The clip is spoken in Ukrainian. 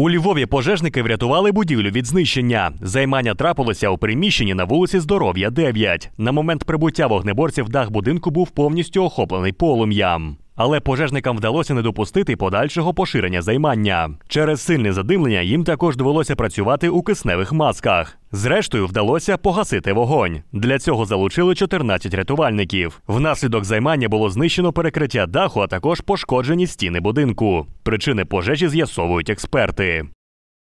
У Львові пожежники врятували будівлю від знищення. Займання трапилося у приміщенні на вулиці Здоров'я, 9. На момент прибуття вогнеборців дах будинку був повністю охоплений полум'ям але пожежникам вдалося не допустити подальшого поширення займання. Через сильне задимлення їм також довелося працювати у кисневих масках. Зрештою, вдалося погасити вогонь. Для цього залучили 14 рятувальників. Внаслідок займання було знищено перекриття даху, а також пошкоджені стіни будинку. Причини пожежі з'ясовують експерти.